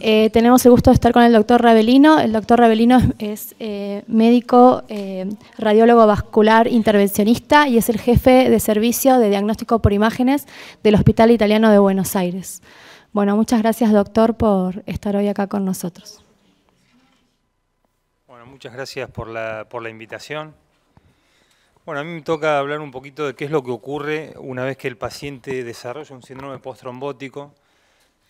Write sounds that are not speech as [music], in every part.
Eh, tenemos el gusto de estar con el doctor Ravelino. El doctor Ravelino es, eh, médico, eh, radiólogo vascular, intervencionista y es el jefe de servicio de diagnóstico por imágenes del Hospital Italiano de Buenos Aires. Bueno, muchas gracias doctor por estar hoy acá con nosotros. Bueno, muchas gracias por la, por la invitación. Bueno, a mí me toca hablar un poquito de qué es lo que ocurre una vez que el paciente desarrolla un síndrome post-trombótico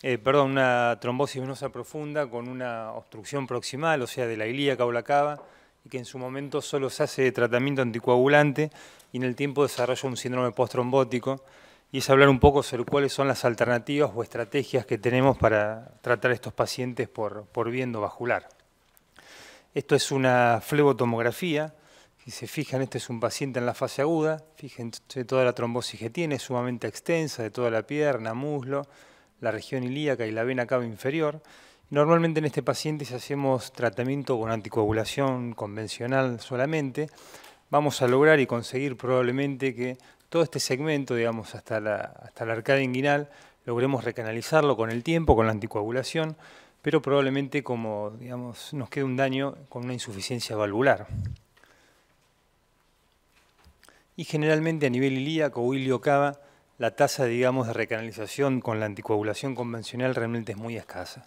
eh, perdón, una trombosis venosa profunda con una obstrucción proximal, o sea, de la ilíaca o la cava, y que en su momento solo se hace tratamiento anticoagulante y en el tiempo desarrolla un síndrome postrombótico. Y es hablar un poco sobre cuáles son las alternativas o estrategias que tenemos para tratar a estos pacientes por, por viendo vascular. Esto es una flebotomografía. Si se fijan, este es un paciente en la fase aguda. Fíjense toda la trombosis que tiene, sumamente extensa, de toda la pierna, muslo la región ilíaca y la vena cava inferior. Normalmente en este paciente, si hacemos tratamiento con anticoagulación convencional solamente, vamos a lograr y conseguir probablemente que todo este segmento, digamos, hasta la, hasta la arcada inguinal, logremos recanalizarlo con el tiempo, con la anticoagulación, pero probablemente como, digamos, nos quede un daño con una insuficiencia valvular. Y generalmente a nivel ilíaco o iliocava la tasa, digamos, de recanalización con la anticoagulación convencional realmente es muy escasa.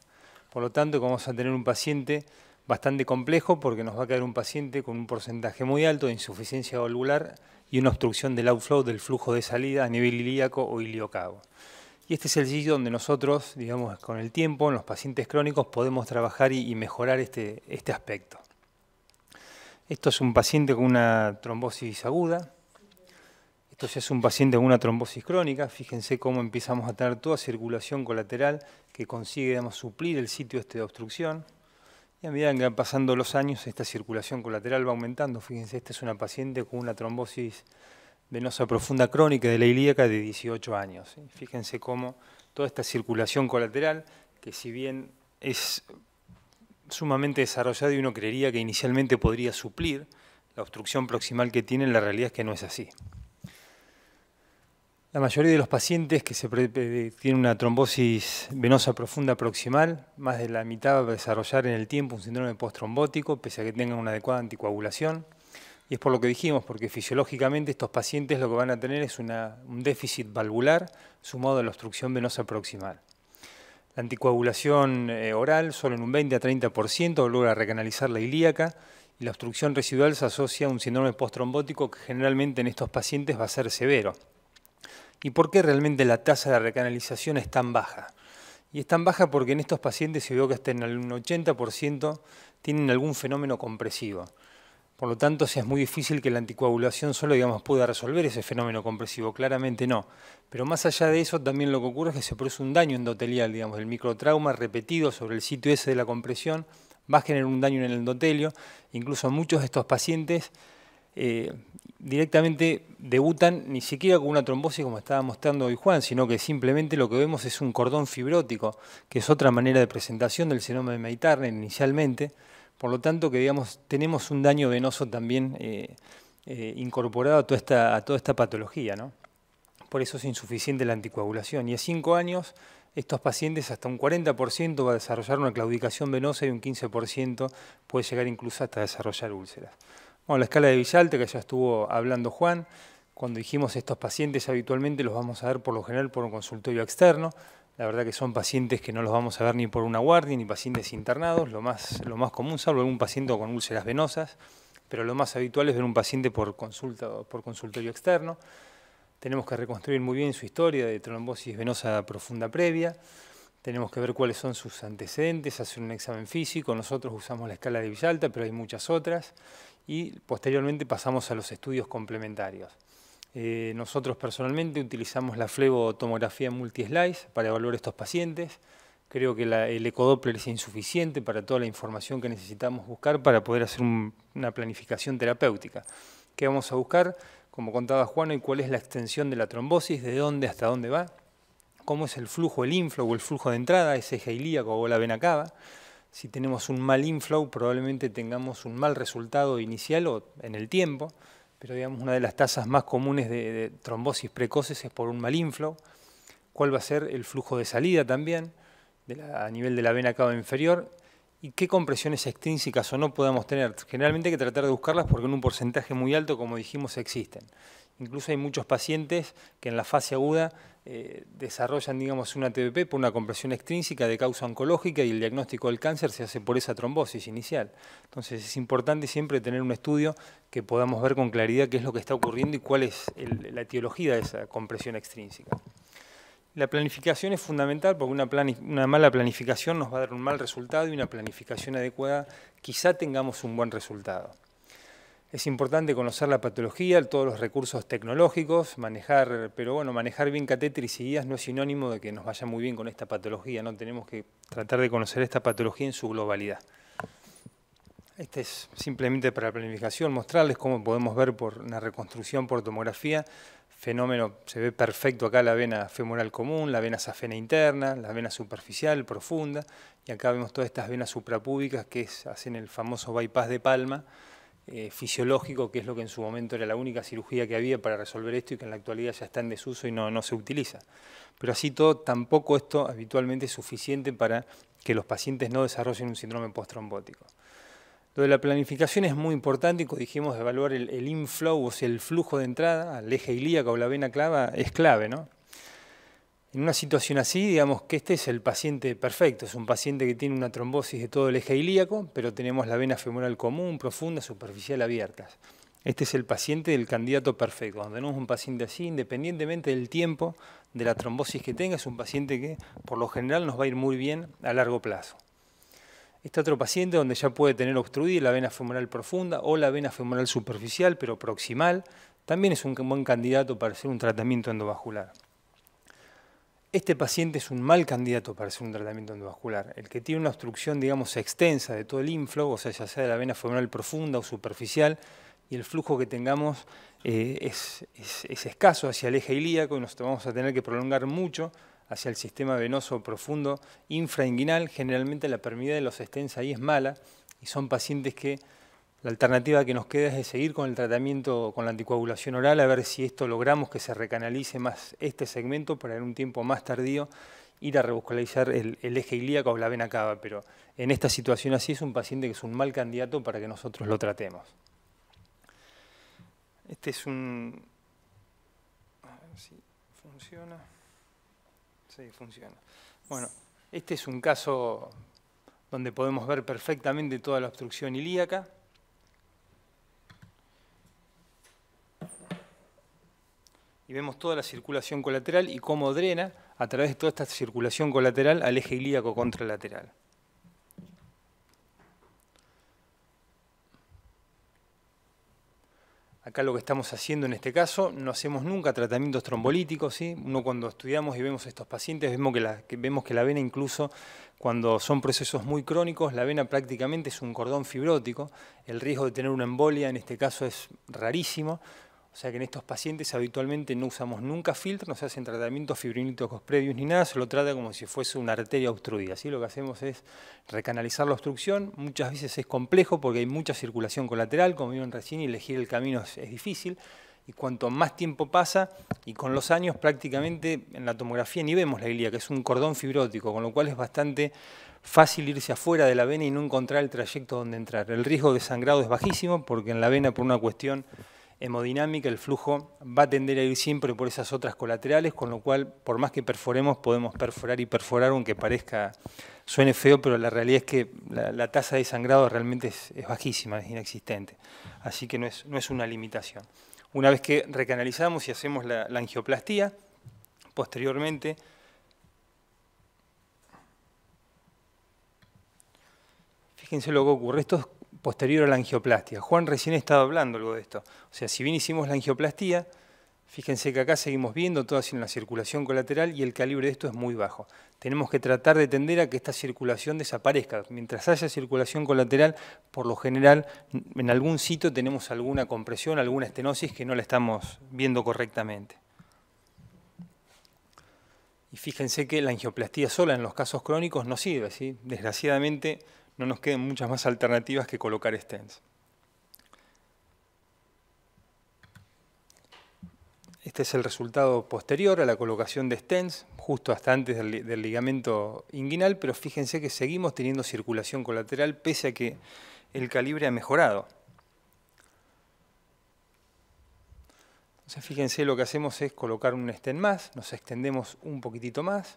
Por lo tanto, vamos a tener un paciente bastante complejo porque nos va a caer un paciente con un porcentaje muy alto de insuficiencia valvular y una obstrucción del outflow del flujo de salida a nivel ilíaco o iliocabo. Y este es el sitio donde nosotros, digamos, con el tiempo, en los pacientes crónicos, podemos trabajar y, mejorar este, este aspecto. Esto es un paciente con una trombosis aguda, esto ya es un paciente con una trombosis crónica. Fíjense cómo empezamos a tener toda circulación colateral que consigue suplir el sitio este de obstrucción. Y a medida que van pasando los años, esta circulación colateral va aumentando. Fíjense, esta es una paciente con una trombosis venosa profunda crónica de la ilíaca de 18 años. Fíjense cómo toda esta circulación colateral, que si bien es sumamente desarrollada y uno creería que inicialmente podría suplir la obstrucción proximal que tiene, la realidad es que no es así. La mayoría de los pacientes que se eh, tienen una trombosis venosa profunda proximal, más de la mitad va a desarrollar en el tiempo un síndrome postrombótico, pese a que tengan una adecuada anticoagulación. Y es por lo que dijimos, porque fisiológicamente estos pacientes lo que van a tener es un déficit valvular sumado a la obstrucción venosa proximal. La anticoagulación eh, oral solo en un 20 a 30% logra recanalizar la ilíaca y la obstrucción residual se asocia a un síndrome postrombótico que generalmente en estos pacientes va a ser severo. ¿Y por qué realmente la tasa de recanalización es tan baja? Y es tan baja porque en estos pacientes se vio que hasta en un 80% tienen algún fenómeno compresivo. Por lo tanto, es muy difícil que la anticoagulación solo digamos, pueda resolver ese fenómeno compresivo. Claramente no. Pero más allá de eso, también lo que ocurre es que se produce un daño endotelial, digamos, el microtrauma repetido sobre el sitio S de la compresión va a generar un daño en el endotelio. Incluso muchos de estos pacientes eh, directamente debutan ni siquiera con una trombosis como estaba mostrando hoy Juan, sino que simplemente lo que vemos es un cordón fibrótico, que es otra manera de presentación del senoma de Meitarne inicialmente. Por lo tanto, que digamos, tenemos un daño venoso también eh, eh, incorporado a toda, esta, patología. ¿no? Por eso es insuficiente la anticoagulación. Y a cinco años, estos pacientes hasta un 40% va a desarrollar una claudicación venosa y un 15% puede llegar incluso hasta desarrollar úlceras la escala de Villalta, que ya estuvo hablando Juan, cuando dijimos estos pacientes habitualmente los vamos a ver por lo general por un consultorio externo, la verdad que son pacientes que no los vamos a ver ni por una guardia, ni pacientes internados, lo más, lo más común, salvo algún paciente con úlceras venosas, pero lo más habitual es ver un paciente por, consulta, por consultorio externo. Tenemos que reconstruir muy bien su historia de trombosis venosa profunda previa, tenemos que ver cuáles son sus antecedentes, hacer un examen físico, nosotros usamos la escala de Villalta, pero hay muchas otras y posteriormente pasamos a los estudios complementarios. Eh, nosotros personalmente utilizamos la flebotomografía multislice para evaluar estos pacientes. Creo que el ecodoppler es insuficiente para toda la información que necesitamos buscar para poder hacer una planificación terapéutica. ¿Qué vamos a buscar? Como contaba Juan, ¿y cuál es la extensión de la trombosis, de dónde hasta dónde va, cómo es el flujo, el inflow o el flujo de entrada, ese eje ilíaco o la vena cava si tenemos un mal inflow, probablemente tengamos un mal resultado inicial o en el tiempo, pero digamos una de las tasas más comunes de, trombosis precoces es por un mal inflow. ¿Cuál va a ser el flujo de salida también a nivel de la vena cava inferior? ¿Y qué compresiones extrínsecas o no podemos tener? Generalmente hay que tratar de buscarlas porque en un porcentaje muy alto, como dijimos, existen. Incluso hay muchos pacientes que en la fase aguda eh, desarrollan, digamos, una TBP por una compresión extrínseca de causa oncológica y el diagnóstico del cáncer se hace por esa trombosis inicial. Entonces es importante siempre tener un estudio que podamos ver con claridad qué es lo que está ocurriendo y cuál es la etiología de esa compresión extrínseca. La planificación es fundamental porque una, mala planificación nos va a dar un mal resultado y una planificación adecuada quizá tengamos un buen resultado. Es importante conocer la patología, todos los recursos tecnológicos, manejar, pero bueno, manejar bien catéteres y guías no es sinónimo de que nos vaya muy bien con esta patología, no tenemos que tratar de conocer esta patología en su globalidad. Este es simplemente para la planificación, mostrarles cómo podemos ver por una reconstrucción por tomografía, fenómeno, se ve perfecto acá la vena femoral común, la vena safena interna, la vena superficial, profunda, y acá vemos todas estas venas suprapúbicas que hacen el famoso bypass de palma, eh, fisiológico, que es lo que en su momento era la única cirugía que había para resolver esto y que en la actualidad ya está en desuso y no, se utiliza. Pero así todo, tampoco esto habitualmente es suficiente para que los pacientes no desarrollen un síndrome postrombótico. Lo de la planificación es muy importante y dijimos evaluar el, inflow, o el flujo de entrada al eje ilíaco o la vena clava es clave, ¿no? En una situación así, digamos que este es el paciente perfecto, es un paciente que tiene una trombosis de todo el eje ilíaco, pero tenemos la vena femoral común, profunda, superficial, abiertas. Este es el paciente del candidato perfecto. Cuando tenemos un paciente así, independientemente del tiempo de la trombosis que tenga, es un paciente que por lo general nos va a ir muy bien a largo plazo. Este otro paciente donde ya puede tener obstruida la vena femoral profunda o la vena femoral superficial, pero proximal, también es un buen candidato para hacer un tratamiento endovascular. Este paciente es un mal candidato para hacer un tratamiento endovascular. El que tiene una obstrucción, digamos, extensa de todo el inflow, o sea, ya sea de la vena femoral profunda o superficial, y el flujo que tengamos eh, es, escaso hacia el eje ilíaco y nos vamos a tener que prolongar mucho hacia el sistema venoso profundo infrainguinal. Generalmente la permeabilidad de los extensos ahí es mala y son pacientes que la alternativa que nos queda es seguir con el tratamiento con la anticoagulación oral, a ver si esto logramos que se recanalice más este segmento para en un tiempo más tardío ir a rebuscularizar el, eje ilíaco o la vena cava, pero en esta situación así es un paciente que es un mal candidato para que nosotros lo tratemos. Este es un... A ver si funciona. Sí, funciona. Bueno, este es un caso donde podemos ver perfectamente toda la obstrucción ilíaca. y vemos toda la circulación colateral y cómo drena a través de toda esta circulación colateral al eje ilíaco contralateral. Acá lo que estamos haciendo en este caso, no hacemos nunca tratamientos trombolíticos. ¿sí? Uno cuando estudiamos y vemos estos pacientes, vemos que, vemos que la vena incluso cuando son procesos muy crónicos, la vena prácticamente es un cordón fibrótico. El riesgo de tener una embolia en este caso es rarísimo, o sea que en estos pacientes habitualmente no usamos nunca filtro, no se hacen tratamientos fibriníticos previos ni nada, se lo trata como si fuese una arteria obstruida. Así Lo que hacemos es recanalizar la obstrucción, muchas veces es complejo porque hay mucha circulación colateral, como vieron recién, y elegir el camino es, difícil. Y cuanto más tiempo pasa, y con los años prácticamente en la tomografía ni vemos la que es un cordón fibrótico, con lo cual es bastante fácil irse afuera de la vena y no encontrar el trayecto donde entrar. El riesgo de sangrado es bajísimo porque en la vena por una cuestión hemodinámica, el flujo va a tender a ir siempre por esas otras colaterales, con lo cual, por más que perforemos, podemos perforar y perforar, aunque parezca, suene feo, pero la realidad es que la, tasa de sangrado realmente es, bajísima, es inexistente. Así que no es, una limitación. Una vez que recanalizamos y hacemos la, angioplastía, posteriormente fíjense lo que ocurre. Estos posterior a la angioplastia. Juan recién estaba hablando algo de esto. O sea, si bien hicimos la angioplastía, fíjense que acá seguimos viendo toda la circulación colateral y el calibre de esto es muy bajo. Tenemos que tratar de tender a que esta circulación desaparezca. Mientras haya circulación colateral, por lo general, en algún sitio tenemos alguna compresión, alguna estenosis que no la estamos viendo correctamente. Y fíjense que la angioplastía sola en los casos crónicos no sirve. ¿sí? Desgraciadamente no nos queden muchas más alternativas que colocar stents. Este es el resultado posterior a la colocación de stents, justo hasta antes del, ligamento inguinal, pero fíjense que seguimos teniendo circulación colateral pese a que el calibre ha mejorado. Entonces, fíjense, lo que hacemos es colocar un stent más, nos extendemos un poquitito más.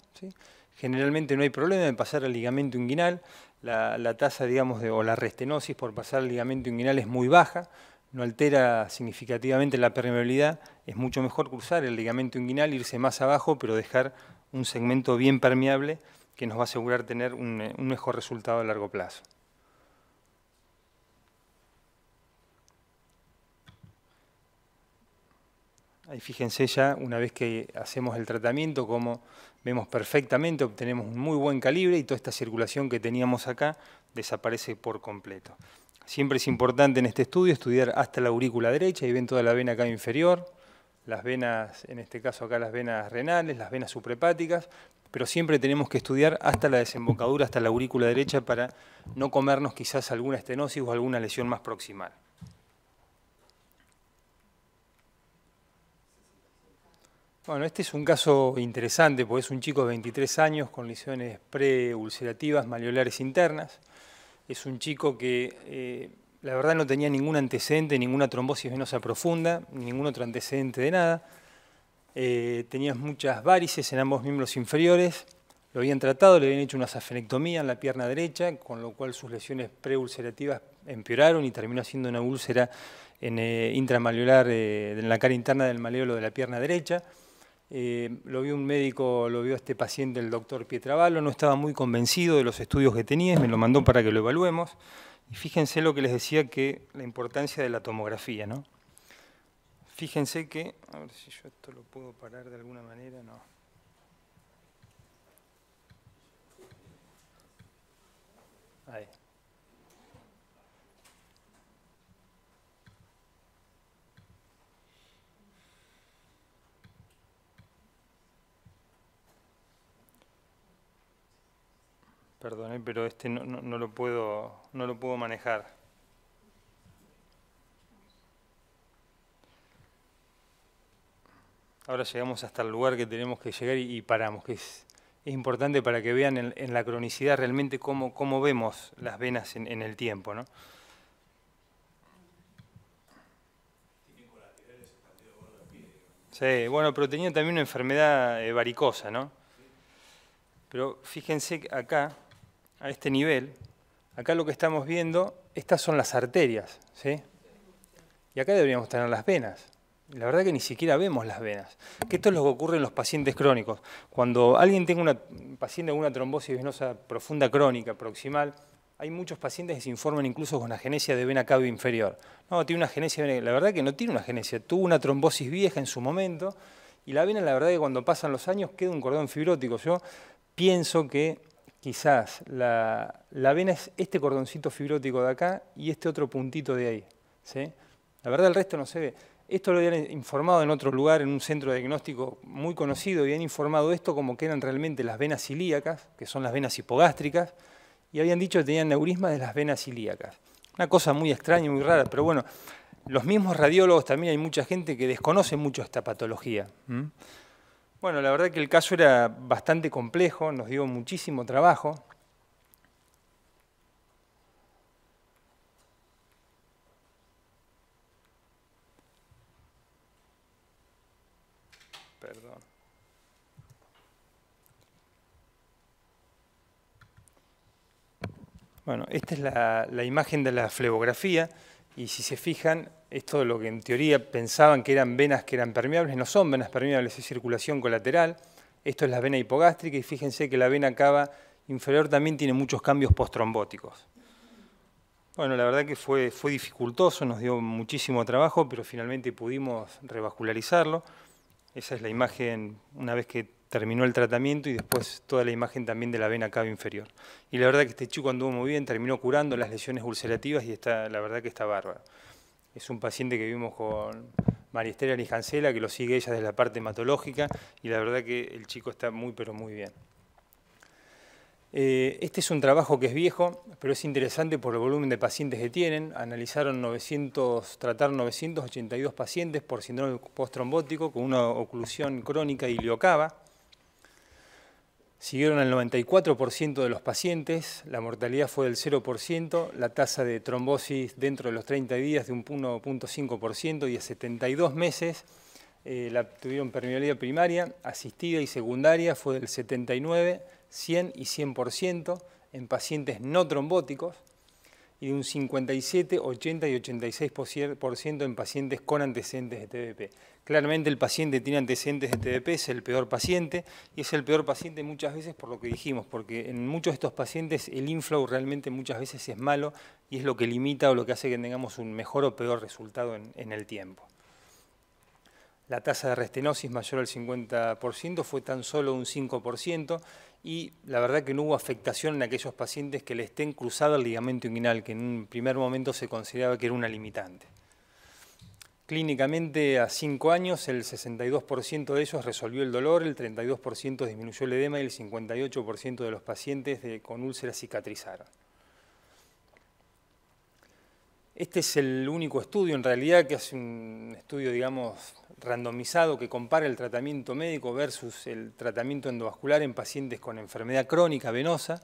Generalmente no hay problema de pasar al ligamento inguinal la, tasa, digamos, de, o la restenosis por pasar el ligamento inguinal es muy baja, no altera significativamente la permeabilidad, es mucho mejor cruzar el ligamento inguinal, irse más abajo, pero dejar un segmento bien permeable que nos va a asegurar tener un eh, mejor resultado a largo plazo. Ahí fíjense ya, una vez que hacemos el tratamiento, como vemos perfectamente, obtenemos un muy buen calibre y toda esta circulación que teníamos acá desaparece por completo. Siempre es importante en este estudio estudiar hasta la aurícula derecha, y ven toda la vena acá inferior, las venas, en este caso acá las venas renales, las venas suprepáticas, pero siempre tenemos que estudiar hasta la desembocadura, hasta la aurícula derecha para no comernos quizás alguna estenosis o alguna lesión más proximal. Bueno, este es un caso interesante porque es un chico de 23 años con lesiones preulcerativas maleolares internas. Es un chico que eh, la verdad no tenía ningún antecedente, ninguna trombosis venosa profunda, ningún otro antecedente de nada. Eh, tenía muchas varices en ambos miembros inferiores. Lo habían tratado, le habían hecho una safenectomía en la pierna derecha, con lo cual sus lesiones preulcerativas empeoraron y terminó siendo una úlcera eh, intramaleolar en la cara interna del maleolo de la pierna derecha. Eh, lo vio un médico, lo vio este paciente, el doctor Pietravalo, no estaba muy convencido de los estudios que tenía, me lo mandó para que lo evaluemos. Y fíjense lo que les decía que la importancia de la tomografía, ¿no? Fíjense que, a ver si yo esto lo puedo parar de alguna manera, no. Ahí. Perdón, pero este no, lo puedo, no lo puedo manejar. Ahora llegamos hasta el lugar que tenemos que llegar y, paramos, que es, importante para que vean en, la cronicidad realmente cómo, cómo, vemos las venas en, el tiempo. ¿no? Sí, bueno, pero tenía también una enfermedad eh, varicosa, ¿no? Pero fíjense acá, a este nivel, acá lo que estamos viendo, estas son las arterias, ¿sí? Y acá deberíamos tener las venas. La verdad que ni siquiera vemos las venas. Que esto es lo que ocurre en los pacientes crónicos. Cuando alguien tenga una paciente con una trombosis venosa profunda crónica, proximal, hay muchos pacientes que se informan incluso con una genesia de vena cava inferior. No, tiene una genesia, la verdad que no tiene una genesia, tuvo una trombosis vieja en su momento y la vena, la verdad que cuando pasan los años queda un cordón fibrótico. Yo pienso que quizás la, vena es este cordoncito fibrótico de acá y este otro puntito de ahí. ¿sí? La verdad el resto no se ve. Esto lo habían informado en otro lugar, en un centro diagnóstico muy conocido, y habían informado esto como que eran realmente las venas ilíacas, que son las venas hipogástricas, y habían dicho que tenían neurisma de las venas ilíacas. Una cosa muy extraña y muy rara, pero bueno, los mismos radiólogos también hay mucha gente que desconoce mucho esta patología. Bueno, la verdad que el caso era bastante complejo, nos dio muchísimo trabajo. Perdón. Bueno, esta es la, imagen de la flebografía. Y si se fijan, esto de lo que en teoría pensaban que eran venas que eran permeables, no son venas permeables, es circulación colateral. Esto es la vena hipogástrica y fíjense que la vena cava inferior también tiene muchos cambios postrombóticos. Bueno, la verdad que fue, fue dificultoso, nos dio muchísimo trabajo, pero finalmente pudimos revascularizarlo. Esa es la imagen una vez que terminó el tratamiento y después toda la imagen también de la vena cava inferior. Y la verdad que este chico anduvo muy bien, terminó curando las lesiones ulcerativas y está, la verdad que está bárbaro. Es un paciente que vimos con María Estela Lijancela, que lo sigue ella desde la parte hematológica y la verdad que el chico está muy pero muy bien. Eh, este es un trabajo que es viejo, pero es interesante por el volumen de pacientes que tienen. Analizaron 900, trataron 982 pacientes por síndrome post-trombótico con una oclusión crónica y iliocava Siguieron al 94% de los pacientes, la mortalidad fue del 0%, la tasa de trombosis dentro de los 30 días de un 1.5% y a 72 meses eh, la tuvieron permeabilidad primaria, asistida y secundaria fue del 79, 100 y 100% en pacientes no trombóticos y de un 57, 80 y 86% en pacientes con antecedentes de TBP. Claramente el paciente tiene antecedentes de TDP, es el peor paciente, y es el peor paciente muchas veces por lo que dijimos, porque en muchos de estos pacientes el inflow realmente muchas veces es malo y es lo que limita o lo que hace que tengamos un mejor o peor resultado en, el tiempo. La tasa de restenosis mayor al 50% fue tan solo un 5% y la verdad que no hubo afectación en aquellos pacientes que le estén cruzado el ligamento inguinal, que en un primer momento se consideraba que era una limitante. Clínicamente, a 5 años, el 62% de ellos resolvió el dolor, el 32% disminuyó el edema y el 58% de los pacientes con úlceras cicatrizaron. Este es el único estudio, en realidad, que hace un estudio, digamos, randomizado que compara el tratamiento médico versus el tratamiento endovascular en pacientes con enfermedad crónica venosa.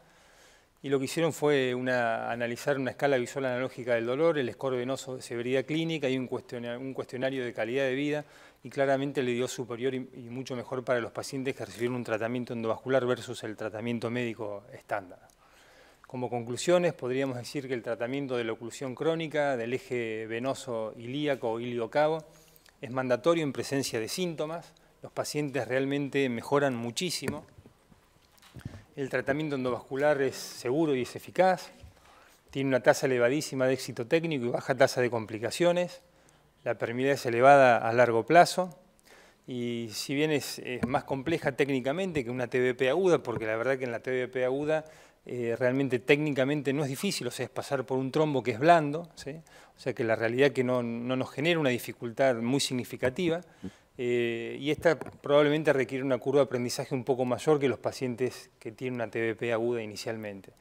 Y lo que hicieron fue analizar una escala visual analógica del dolor, el score venoso de severidad clínica y un cuestionario, de calidad de vida y claramente le dio superior y, mucho mejor para los pacientes que recibieron un tratamiento endovascular versus el tratamiento médico estándar. Como conclusiones, podríamos decir que el tratamiento de la oclusión crónica del eje venoso ilíaco o iliocavo es mandatorio en presencia de síntomas. Los pacientes realmente mejoran muchísimo. El tratamiento endovascular es seguro y es eficaz. Tiene una tasa elevadísima de éxito técnico y baja tasa de complicaciones. La permeabilidad es elevada a largo plazo. Y si bien es, más compleja técnicamente que una TBP aguda, porque la verdad que en la TBP aguda eh, realmente técnicamente no es difícil, o sea, es pasar por un trombo que es blando, o sea que la realidad que no, no nos genera una dificultad muy significativa, eh, y esta probablemente requiere una curva de aprendizaje un poco mayor que los pacientes que tienen una TBP aguda inicialmente.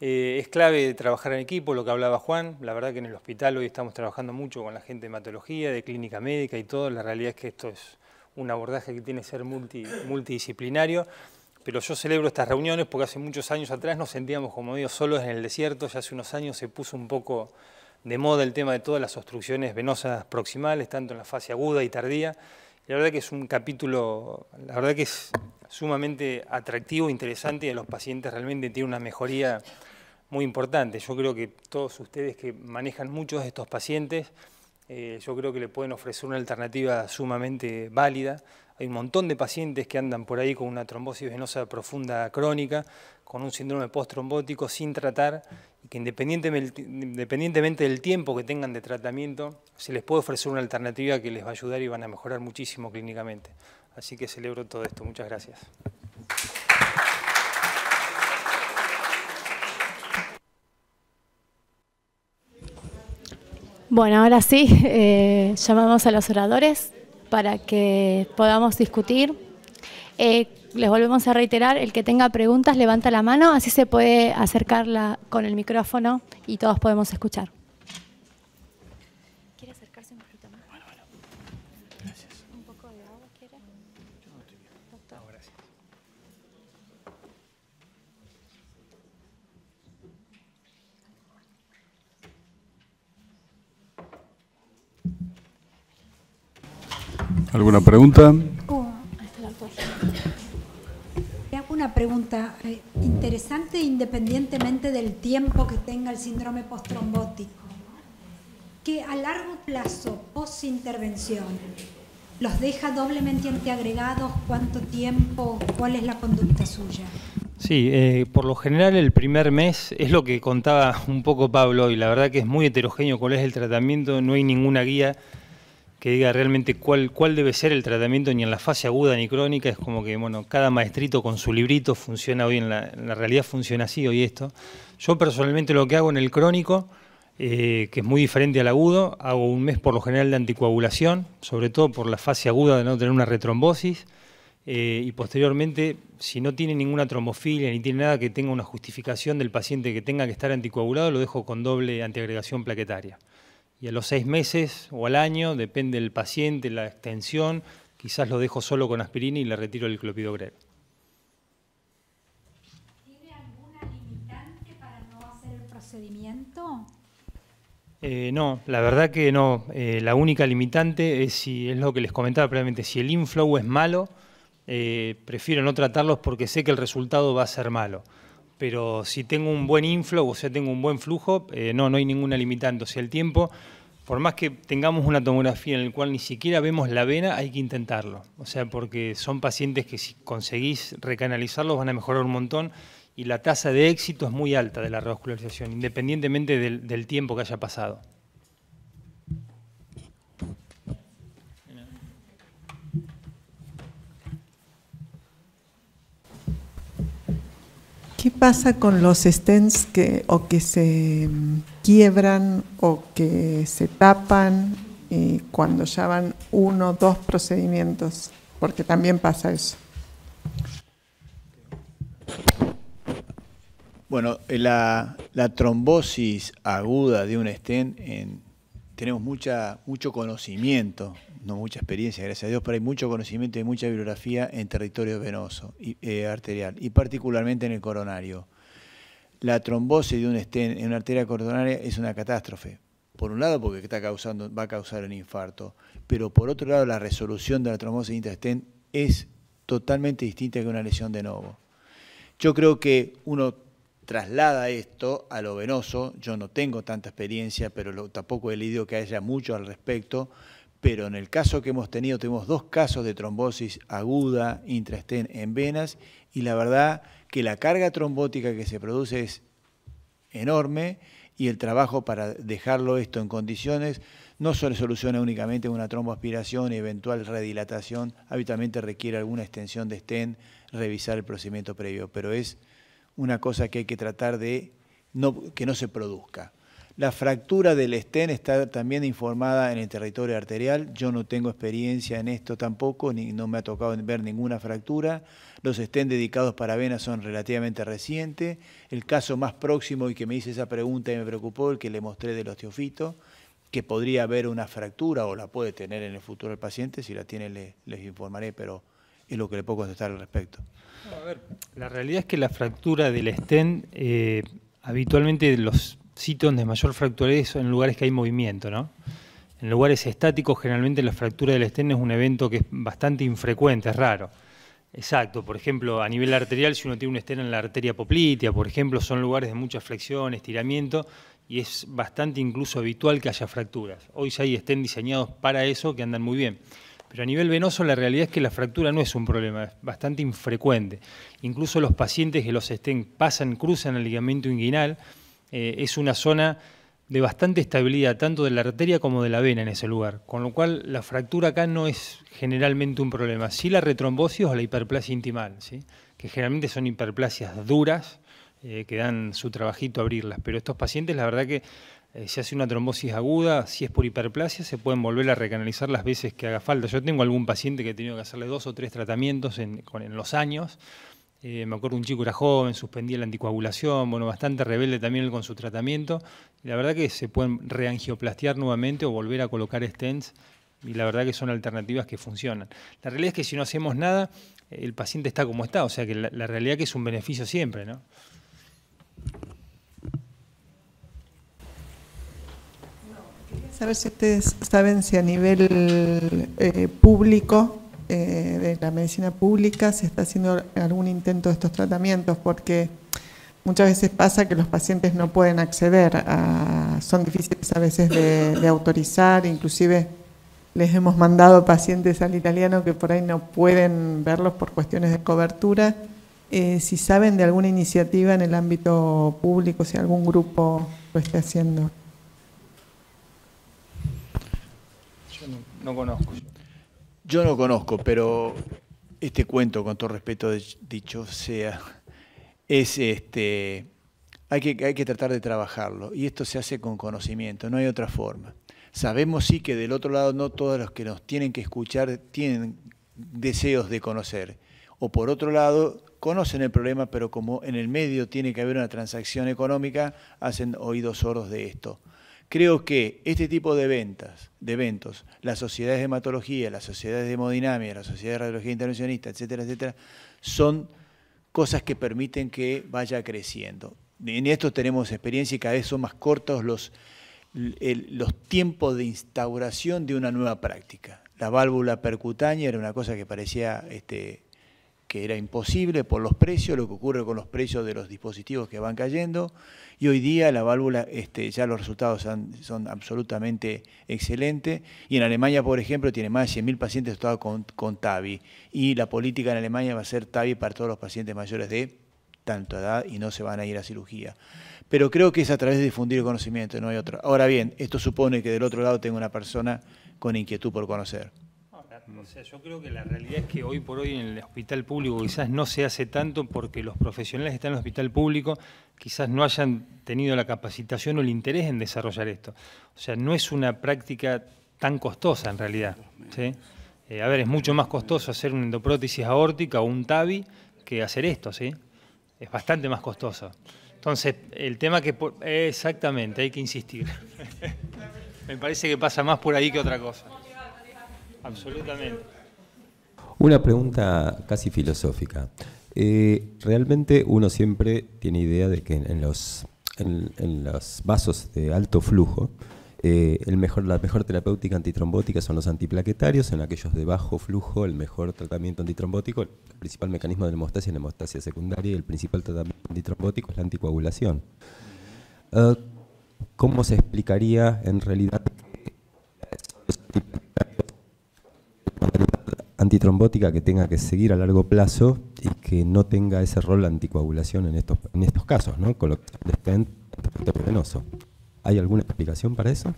Eh, es clave trabajar en equipo, lo que hablaba Juan, la verdad que en el hospital hoy estamos trabajando mucho con la gente de hematología, de clínica médica y todo, la realidad es que esto es un abordaje que tiene que ser multidisciplinario, pero yo celebro estas reuniones porque hace muchos años atrás nos sentíamos como medio solos en el desierto, ya hace unos años se puso un poco de moda el tema de todas las obstrucciones venosas proximales, tanto en la fase aguda y tardía, la verdad que es un capítulo, la verdad que es sumamente atractivo, interesante y a los pacientes realmente tiene una mejoría muy importante. Yo creo que todos ustedes que manejan muchos de estos pacientes, eh, yo creo que le pueden ofrecer una alternativa sumamente válida. Hay un montón de pacientes que andan por ahí con una trombosis venosa profunda crónica, con un síndrome post-trombótico sin tratar que independientemente, del tiempo que tengan de tratamiento, se les puede ofrecer una alternativa que les va a ayudar y van a mejorar muchísimo clínicamente. Así que celebro todo esto. Muchas gracias. Bueno, ahora sí, eh, llamamos a los oradores para que podamos discutir. Eh, les volvemos a reiterar, el que tenga preguntas levanta la mano, así se puede acercarla con el micrófono y todos podemos escuchar. ¿Quiere acercarse un poquito más? Gracias. ¿Un poco de quiere? gracias. ¿Alguna pregunta? pregunta eh, interesante independientemente del tiempo que tenga el síndrome postrombótico. Que a largo plazo, post intervención, ¿Los deja doblemente agregados, ¿Cuánto tiempo? ¿Cuál es la conducta suya? Sí, eh, por lo general el primer mes es lo que contaba un poco Pablo y la verdad que es muy heterogéneo cuál es el tratamiento, no hay ninguna guía que diga realmente cuál, debe ser el tratamiento ni en la fase aguda ni crónica, es como que bueno, cada maestrito con su librito funciona hoy, en la, la realidad funciona así hoy esto. Yo personalmente lo que hago en el crónico, eh, que es muy diferente al agudo, hago un mes por lo general de anticoagulación, sobre todo por la fase aguda de no tener una retrombosis, eh, y posteriormente, si no tiene ninguna tromofilia ni tiene nada que tenga una justificación del paciente que tenga que estar anticoagulado, lo dejo con doble antiagregación plaquetaria y a los seis meses o al año, depende del paciente, la extensión, quizás lo dejo solo con aspirina y le retiro el clopidogrel. ¿Tiene alguna limitante para no hacer el procedimiento? Eh, no, la verdad que no. Eh, la única limitante es si es lo que les comentaba previamente, si el inflow es malo, eh, prefiero no tratarlos porque sé que el resultado va a ser malo pero si tengo un buen inflow, o sea, tengo un buen flujo, eh, no, no hay ninguna limitante. O sea, el tiempo, por más que tengamos una tomografía en la cual ni siquiera vemos la vena, hay que intentarlo. O sea, porque son pacientes que si conseguís recanalizarlos van a mejorar un montón y la tasa de éxito es muy alta de la revascularización, independientemente del tiempo que haya pasado. ¿Qué pasa con los stents que o que se mm, quiebran o que se tapan y eh, cuando ya van uno o dos procedimientos? Porque también pasa eso. Bueno, eh, la, trombosis aguda de un stent, tenemos mucha, mucho conocimiento no mucha experiencia, gracias a Dios, pero hay mucho conocimiento y mucha bibliografía en territorio venoso y eh, arterial, y particularmente en el coronario. La trombosis de un estén en una arteria coronaria es una catástrofe. Por un lado, porque está causando, va a causar un infarto, pero por otro lado, la resolución de la trombosis stent es totalmente distinta que una lesión de novo. Yo creo que uno traslada esto a lo venoso, yo no tengo tanta experiencia, pero tampoco he leído que haya mucho al respecto, pero en el caso que hemos tenido, tenemos dos casos de trombosis aguda intraestén en venas y la verdad que la carga trombótica que se produce es enorme y el trabajo para dejarlo esto en condiciones no se soluciona únicamente una tromboaspiración y eventual redilatación, habitualmente requiere alguna extensión de estén, revisar el procedimiento previo, pero es una cosa que hay que tratar de que no se produzca. La fractura del estén está también informada en el territorio arterial. Yo no tengo experiencia en esto tampoco, ni, no me ha tocado ver ninguna fractura. Los estén dedicados para venas son relativamente recientes. El caso más próximo y que me hice esa pregunta y me preocupó, el que le mostré del osteofito, que podría haber una fractura o la puede tener en el futuro el paciente. Si la tiene, les informaré, pero es lo que le puedo contestar al respecto. A ver, la realidad es que la fractura del estén, eh, habitualmente los donde de mayor fractura es en lugares que hay movimiento, ¿no? En lugares estáticos, generalmente la fractura del estén es un evento que es bastante infrecuente, es raro. Exacto, por ejemplo, a nivel arterial, si uno tiene un estén en la arteria poplitea, por ejemplo, son lugares de mucha flexión, estiramiento, y es bastante incluso habitual que haya fracturas. Hoy ya hay estén diseñados para eso que andan muy bien. Pero a nivel venoso la realidad es que la fractura no es un problema, es bastante infrecuente. Incluso los pacientes que los estén pasan, cruzan el ligamento inguinal, eh, es una zona de bastante estabilidad, tanto de la arteria como de la vena en ese lugar, con lo cual la fractura acá no es generalmente un problema, si la retrombosis o la hiperplasia intimal, ¿sí? que generalmente son hiperplasias duras eh, que dan su trabajito abrirlas, pero estos pacientes la verdad que eh, si hace una trombosis aguda, si es por hiperplasia, se pueden volver a recanalizar las veces que haga falta. Yo tengo algún paciente que ha tenido que hacerle dos o tres tratamientos en los años, eh, me acuerdo un chico era joven, suspendía la anticoagulación, bueno, bastante rebelde también con su tratamiento. la verdad que se pueden reangioplastear nuevamente o volver a colocar stents y la verdad que son alternativas que funcionan. La realidad es que si no hacemos nada, el paciente está como está, o sea que la, realidad realidad que es un beneficio siempre, ¿no? Saber si ustedes saben si a nivel eh, público eh, de la medicina pública se está haciendo algún intento de estos tratamientos, porque muchas veces pasa que los pacientes no pueden acceder, a, son difíciles a veces de, autorizar, inclusive les hemos mandado pacientes al italiano que por ahí no pueden verlos por cuestiones de cobertura. Eh, si saben de alguna iniciativa en el ámbito público, si algún grupo lo esté haciendo. Yo no conozco. Yo no conozco, pero este cuento, con todo respeto dicho sea, es este. Hay que, hay que tratar de trabajarlo y esto se hace con conocimiento, no hay otra forma. Sabemos sí que del otro lado no todos los que nos tienen que escuchar tienen deseos de conocer. O por otro lado, conocen el problema, pero como en el medio tiene que haber una transacción económica, hacen oídos sordos de esto. Creo que este tipo de ventas, de eventos, las sociedades de hematología, las sociedades de hemodinamia, las sociedades de radiología intervencionista, etcétera, etcétera, son cosas que permiten que vaya creciendo. En esto tenemos experiencia y cada vez son más cortos los, los tiempos de instauración de una nueva práctica. La válvula percutánea era una cosa que parecía este, que era imposible por los precios, lo que ocurre con los precios de los dispositivos que van cayendo, y hoy día la válvula, este, ya los resultados son absolutamente excelentes, y en Alemania, por ejemplo, tiene más de 100.000 pacientes tratados con, con TAVI, y la política en Alemania va a ser TAVI para todos los pacientes mayores de tanto edad y no se van a ir a cirugía. Pero creo que es a través de difundir el conocimiento, no hay otra. Ahora bien, esto supone que del otro lado tenga una persona con inquietud por conocer. O sea, yo creo que la realidad es que hoy por hoy en el hospital público quizás no se hace tanto porque los profesionales que están en el hospital público quizás no hayan tenido la capacitación o el interés en desarrollar esto. O sea, no es una práctica tan costosa en realidad. Eh, a ver, es mucho más costoso hacer una endoprótesis aórtica o un TAVI que hacer esto, ¿sí? Es bastante más costoso. Entonces, el tema que... Exactamente, hay que insistir. [laughs] Me parece que pasa más por ahí que otra cosa. Absolutamente. Una pregunta casi filosófica. Eh, realmente uno siempre tiene idea de que en los, en, los vasos de alto flujo, eh, el mejor, la mejor terapéutica antitrombótica son los antiplaquetarios, en aquellos de bajo flujo el mejor tratamiento antitrombótico, el principal mecanismo de hemostasia es la hemostasia secundaria y el principal tratamiento antitrombótico es la anticoagulación. Eh, ¿Cómo se explicaría en realidad antitrombótica que tenga que seguir a largo plazo y que no tenga ese rol de anticoagulación en estos, en estos casos, ¿no? Con los ¿Hay alguna explicación para eso?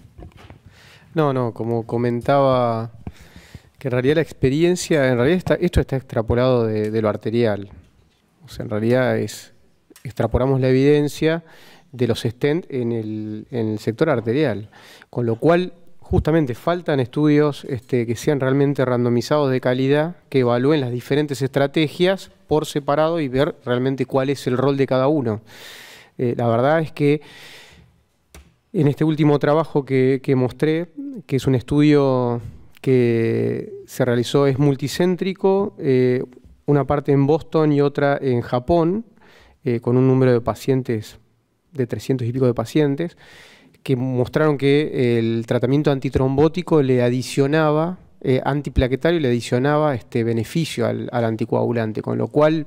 No, no, como comentaba, que en realidad la experiencia, en realidad esto está extrapolado de, lo arterial. O sea, en realidad es, extrapolamos la evidencia de los stent en el, en el sector arterial, con lo cual justamente faltan estudios este, que sean realmente randomizados de calidad, que evalúen las diferentes estrategias por separado y ver realmente cuál es el rol de cada uno. Eh, la verdad es que en este último trabajo que, mostré, que es un estudio que se realizó, es multicéntrico, eh, una parte en Boston y otra en Japón, eh, con un número de pacientes de 300 y pico de pacientes que mostraron que el tratamiento antitrombótico le adicionaba, eh, antiplaquetario, le adicionaba este beneficio al, anticoagulante, con lo cual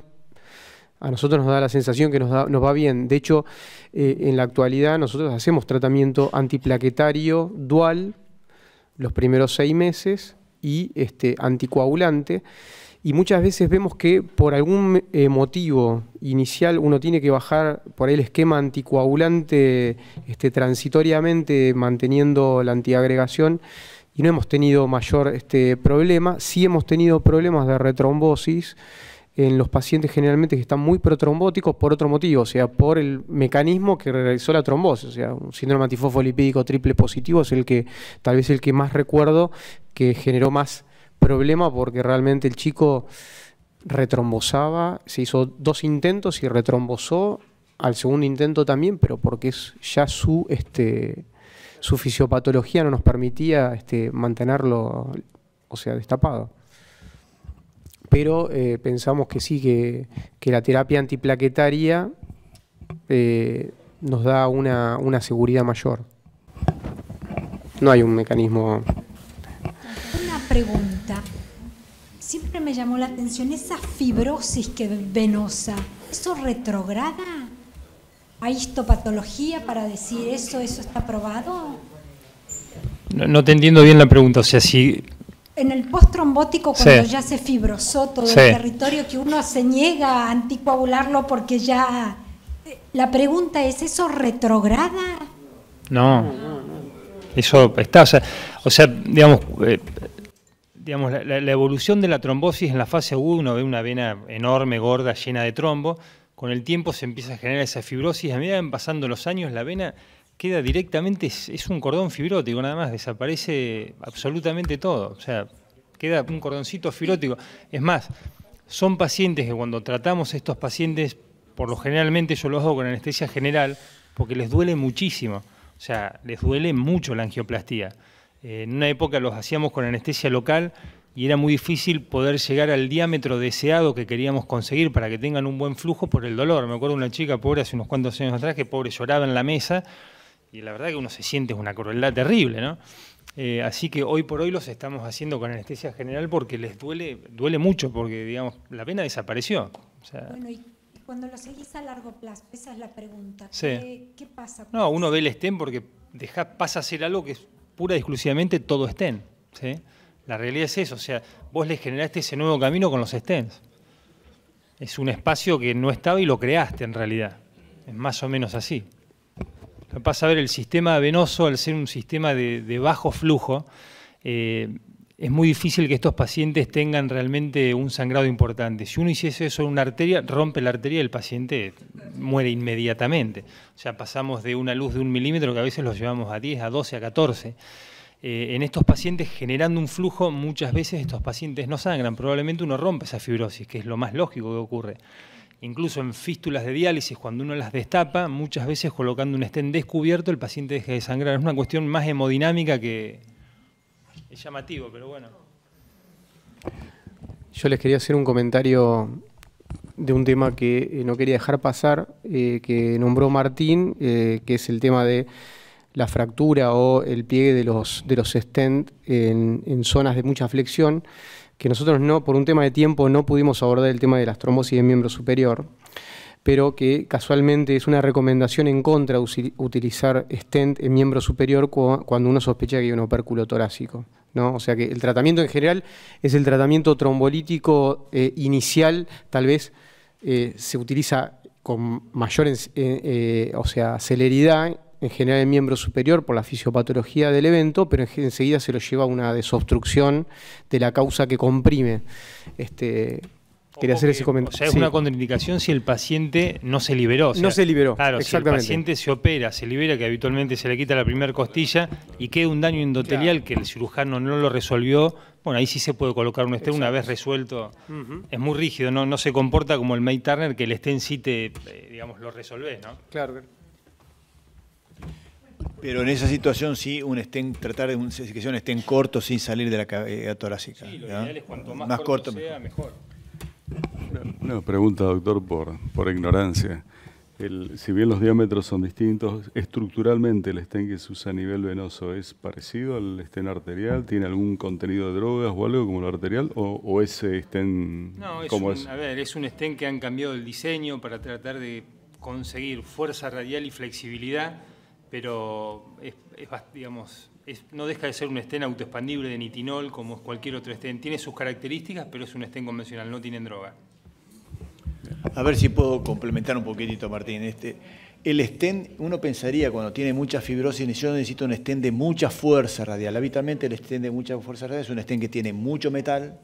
a nosotros nos da la sensación que nos, va bien. De hecho, eh, en la actualidad nosotros hacemos tratamiento antiplaquetario dual los primeros seis meses y este anticoagulante y muchas veces vemos que por algún eh, motivo inicial uno tiene que bajar por el esquema anticoagulante este, transitoriamente manteniendo la antiagregación y no hemos tenido mayor este, problema. Sí hemos tenido problemas de retrombosis en los pacientes generalmente que están muy protrombóticos por otro motivo, o sea, por el mecanismo que realizó la trombosis, o sea, un síndrome antifosfolipídico triple positivo es el que tal vez el que más recuerdo que generó más problema porque realmente el chico retrombosaba, se hizo dos intentos y retrombosó al segundo intento también, pero porque es ya su este su fisiopatología no nos permitía este, mantenerlo, o sea, destapado. Pero eh, pensamos que sí, que, la terapia antiplaquetaria eh, nos da una seguridad mayor. No hay un mecanismo. Una pregunta siempre me llamó la atención esa fibrosis que venosa. ¿Eso retrograda? ¿Hay histopatología para decir eso? ¿Eso está probado? No, no te entiendo bien la pregunta. O sea, si en el post-trombótico, cuando ya se fibrosó todo el territorio, que uno se niega a anticoagularlo porque ya. Eh, la pregunta es: ¿eso retrograda? No. Eso está. O sea, digamos, eh, digamos, la, evolución de la trombosis en la fase aguda, uno ve una vena enorme, gorda, llena de trombo, con el tiempo se empieza a generar esa fibrosis, a medida que pasando los años, la vena queda directamente, es, un cordón fibrótico nada más, desaparece absolutamente todo, o sea, queda un cordoncito fibrótico. Es más, son pacientes que cuando tratamos a estos pacientes, por lo generalmente yo los hago con anestesia general, porque les duele muchísimo, o sea, les duele mucho la angioplastía. Eh, en una época los hacíamos con anestesia local y era muy difícil poder llegar al diámetro deseado que queríamos conseguir para que tengan un buen flujo por el dolor. Me acuerdo de una chica pobre hace unos cuantos años atrás que pobre lloraba en la mesa y la verdad que uno se siente una crueldad terrible, ¿no? Eh, así que hoy por hoy los estamos haciendo con anestesia general porque les duele, duele mucho, porque digamos, la pena desapareció. bueno, y cuando lo seguís a largo plazo, esa es la pregunta. Sí. ¿Qué, pasa? No, uno ve el estén porque pasa a ser algo que es pura y exclusivamente todo estén. La realidad es eso, o sea, vos les generaste ese nuevo camino con los stents. Es un espacio que no estaba y lo creaste en realidad. Es más o menos así. pasa a ver el sistema venoso, al ser un sistema de, bajo flujo, eh, es muy difícil que estos pacientes tengan realmente un sangrado importante. Si uno hiciese eso en una arteria, rompe la arteria y el paciente muere inmediatamente. O sea, pasamos de una luz de un milímetro, que a veces los llevamos a 10, a 12, a 14. Eh, en estos pacientes, generando un flujo, muchas veces estos pacientes no sangran. Probablemente uno rompe esa fibrosis, que es lo más lógico que ocurre. Incluso en fístulas de diálisis, cuando uno las destapa, muchas veces colocando un estén descubierto, el paciente deja de sangrar. Es una cuestión más hemodinámica que, llamativo, pero bueno. Yo les quería hacer un comentario de un tema que eh, no quería dejar pasar, eh, que nombró Martín, eh, que es el tema de la fractura o el pliegue de los, de en, zonas de mucha flexión, que nosotros no, por un tema de tiempo, no pudimos abordar el tema de la trombosis en miembro superior, pero que casualmente es una recomendación en contra de utilizar stent en miembro superior cuando uno sospecha que hay un opérculo torácico. ¿no? O sea que el tratamiento en general es el tratamiento trombolítico eh, inicial, tal vez eh, se utiliza con mayor eh, o sea, celeridad en general en miembro superior por la fisiopatología del evento, pero enseguida se lo lleva a una desobstrucción de la causa que comprime este, Quería hacer ese comentario. O sea, es una contraindicación si el paciente no se liberó. no se liberó. Claro, si el paciente se opera, se libera, que habitualmente se le quita la primera costilla y queda un daño endotelial que el cirujano no lo resolvió, bueno, ahí sí se puede colocar un estén una vez resuelto. Es muy rígido, no, no se comporta como el May Turner, que el estén sí te, eh, digamos, lo resolvés, ¿no? Claro. Pero en esa situación sí, un estén, tratar de un, que estén corto sin salir de la cavidad eh, torácica. Sí, lo ideal es cuanto más, corto, sea, mejor. Una, pregunta, doctor, por, por ignorancia. si bien los diámetros son distintos, estructuralmente el estén que se usa a nivel venoso es parecido al estén arterial, tiene algún contenido de drogas o algo como lo arterial, o, o ese estén... No, es, un, es? A ver, es un estén que han cambiado el diseño para tratar de conseguir fuerza radial y flexibilidad, pero es, es digamos, no deja de ser un estén autoexpandible de nitinol como cualquier otro estén. Tiene sus características, pero es un estén convencional, no tienen droga. A ver si puedo complementar un poquitito, Martín. Este, el estén, uno pensaría cuando tiene mucha fibrosis, yo necesito un estén de mucha fuerza radial. Habitualmente el estén de mucha fuerza radial es un estén que tiene mucho metal,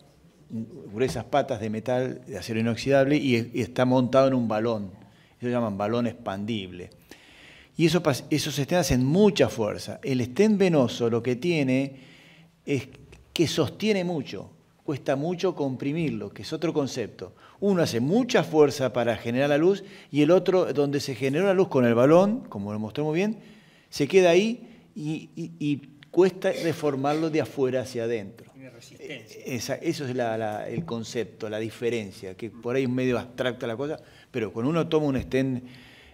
gruesas patas de metal de acero inoxidable y, está montado en un balón. Eso se llaman balón expandible. Y esos, esos estén hacen mucha fuerza. El estén venoso lo que tiene es que sostiene mucho, cuesta mucho comprimirlo, que es otro concepto. Uno hace mucha fuerza para generar la luz y el otro, donde se generó la luz con el balón, como lo mostramos bien, se queda ahí y, cuesta reformarlo de afuera hacia adentro. E-, eso es el concepto, la diferencia, que por ahí es medio abstracta la cosa, pero cuando uno toma un estén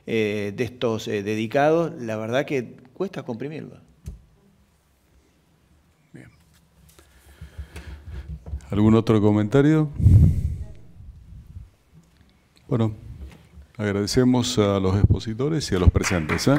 eh, de estos eh, dedicados, la verdad que cuesta comprimirlo. ¿Algún otro comentario? Bueno, agradecemos a los expositores y a los presentes. ¿eh?